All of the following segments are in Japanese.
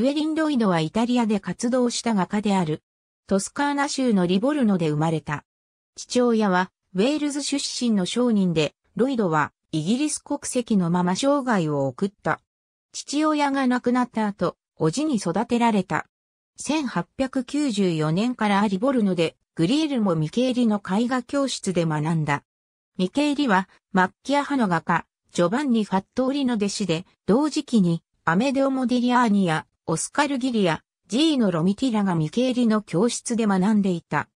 ルエリン・ロイドはイタリアで活動した画家である。トスカーナ州のリボルノで生まれた。父親はウェールズ出身の商人で、ロイドはイギリス国籍のまま生涯を送った。父親が亡くなった後、叔父に育てられた。1894年からリボルノでグリエルもミケーリの絵画教室で学んだ。ミケーリはマッキア派の画家、ジョバンニ・ファットーリの弟子で、同時期にアメデオ・モディリアーニやオスカル・ギリア、ジーノ・ロミティラがミケーリの教室で学んでいた。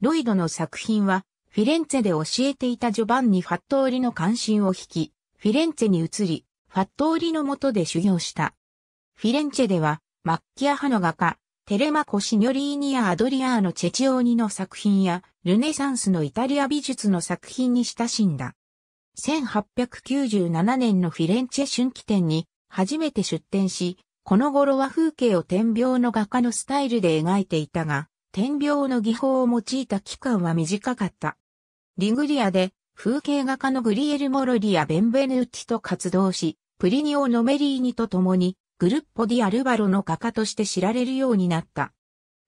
ロイドの作品は、フィレンツェで教えていたジョバンニ・ファットーリの関心を引き、フィレンツェに移り、ファットーリの下で修行した。フィレンツェでは、マッキア派の画家、テレマコ・シニョリーニア・アドリアーノ・チェチオーニの作品や、ルネサンスのイタリア美術の作品に親しんだ。1897年のフィレンツェ春季展に初めて出展し、この頃は風景を天描の画家のスタイルで描いていたが、天描の技法を用いた期間は短かった。リグリアで風景画家のグリエル・モロリア・ベンベヌーティと活動し、プリニオ・ノメリーニと共にグルッポ・ディ・アルバロの画家として知られるようになった。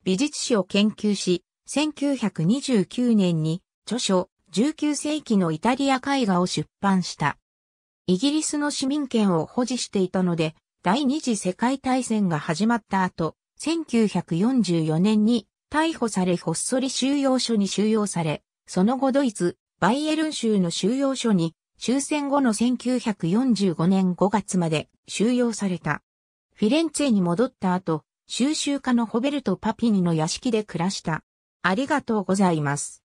美術史を研究し、1929年に著書19世紀のイタリア絵画を出版した。イギリスの市民権を保持していたので、第二次世界大戦が始まった後、1944年に逮捕されほっそり収容所に収容され、その後ドイツ、バイエルン州の収容所に終戦後の1945年5月まで収容された。フィレンツェに戻った後、収集家のホベルト・パピニの屋敷で暮らした。ありがとうございます。